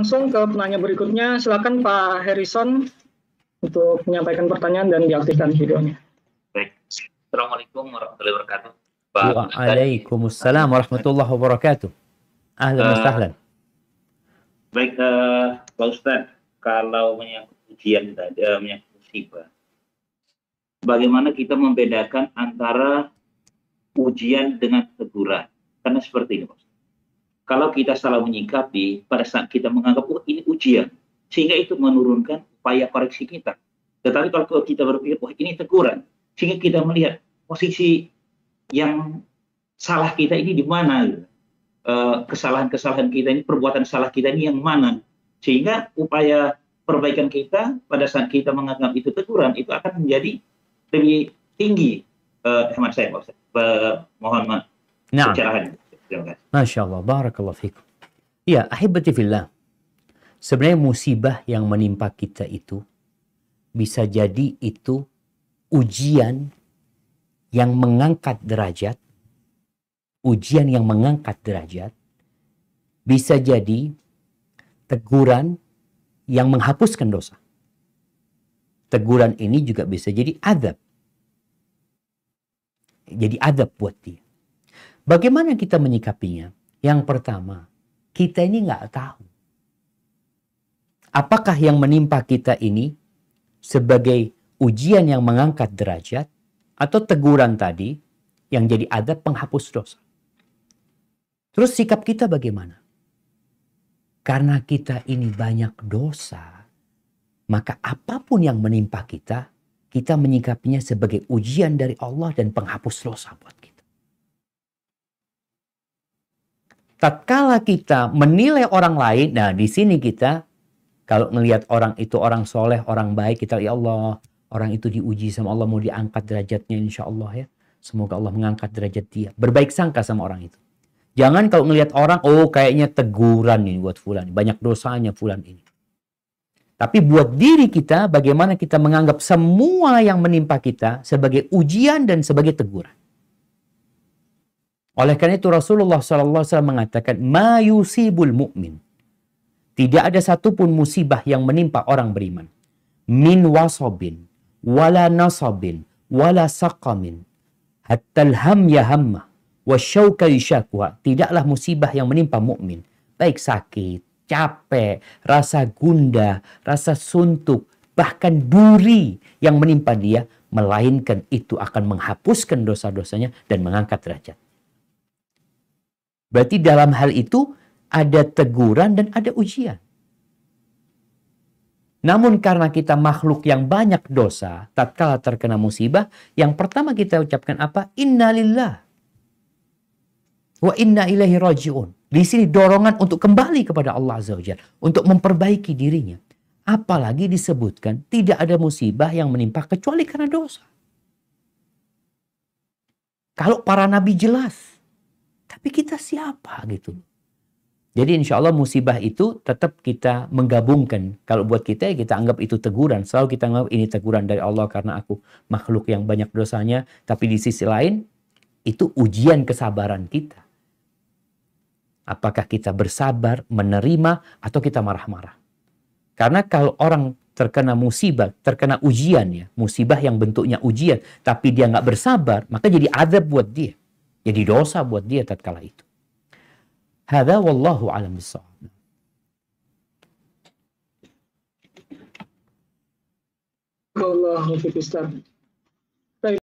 Langsung ke penanya berikutnya, silakan Pak Harrison untuk menyampaikan pertanyaan dan diaktifkan videonya. Baik. Assalamualaikum warahmatullahi wabarakatuh. Waalaikumsalam warahmatullahi wabarakatuh. Ahlan uh, sahlan. Baik, uh, Pak Ustadz, kalau menyangkut ujian tadi, uh, menyangkut musibah, bagaimana kita membedakan antara ujian dengan teguran? Karena seperti ini, Pak Ustadz. Kalau kita salah menyikapi pada saat kita menganggap oh ini ujian, sehingga itu menurunkan upaya koreksi kita. Tetapi kalau kita berpikir oh, ini teguran, sehingga kita melihat posisi yang salah kita ini di mana, gitu. eh, kesalahan-kesalahan kita ini, perbuatan salah kita ini yang mana, sehingga upaya perbaikan kita pada saat kita menganggap itu teguran itu akan menjadi lebih tinggi. eh, hemat saya, Pak Ustaz. mohon maaf. Nah, Masya Allah, barakallah fikum. Ya, ahibati fillah. Sebenarnya musibah yang menimpa kita itu bisa jadi itu ujian yang mengangkat derajat, ujian yang mengangkat derajat, bisa jadi teguran yang menghapuskan dosa. Teguran ini juga bisa jadi adab. Jadi adab buat dia. Bagaimana kita menyikapinya? Yang pertama, kita ini nggak tahu. Apakah yang menimpa kita ini sebagai ujian yang mengangkat derajat atau teguran tadi yang jadi ada penghapus dosa. Terus sikap kita bagaimana? Karena kita ini banyak dosa, maka apapun yang menimpa kita, kita menyikapinya sebagai ujian dari Allah dan penghapus dosa buat kita. tatkala kita menilai orang lain, nah di sini kita kalau melihat orang itu orang soleh, orang baik, kita ya Allah, orang itu diuji sama Allah mau diangkat derajatnya insya Allah ya. Semoga Allah mengangkat derajat dia. Berbaik sangka sama orang itu. Jangan kalau melihat orang, oh kayaknya teguran ini buat fulan, banyak dosanya fulan ini. Tapi buat diri kita, bagaimana kita menganggap semua yang menimpa kita sebagai ujian dan sebagai teguran. Oleh karena itu Rasulullah SAW mengatakan, Ma yusibul mu'min. Tidak ada satupun musibah yang menimpa orang beriman. Min wasobin, wala nasobin, wala saqamin. Hattal ham ya hamma, wasyauka yushakwa. Tidaklah musibah yang menimpa mukmin. Baik sakit, capek, rasa gundah, rasa suntuk, bahkan duri yang menimpa dia, melainkan itu akan menghapuskan dosa-dosanya dan mengangkat derajat. Berarti dalam hal itu ada teguran dan ada ujian. Namun karena kita makhluk yang banyak dosa, tatkala terkena musibah, yang pertama kita ucapkan apa? Innalillah. Wa inna ilahi raji'un. Di sini dorongan untuk kembali kepada Allah Azza wa untuk memperbaiki dirinya. Apalagi disebutkan tidak ada musibah yang menimpa kecuali karena dosa. Kalau para nabi jelas, tapi kita siapa gitu. Jadi insya Allah musibah itu tetap kita menggabungkan. Kalau buat kita ya kita anggap itu teguran. Selalu kita anggap ini teguran dari Allah karena aku makhluk yang banyak dosanya. Tapi di sisi lain itu ujian kesabaran kita. Apakah kita bersabar, menerima, atau kita marah-marah. Karena kalau orang terkena musibah, terkena ujian ya, musibah yang bentuknya ujian, tapi dia nggak bersabar, maka jadi adab buat dia. Jadi dosa buat dia tatkala itu. Hada wallahu alam bisawab.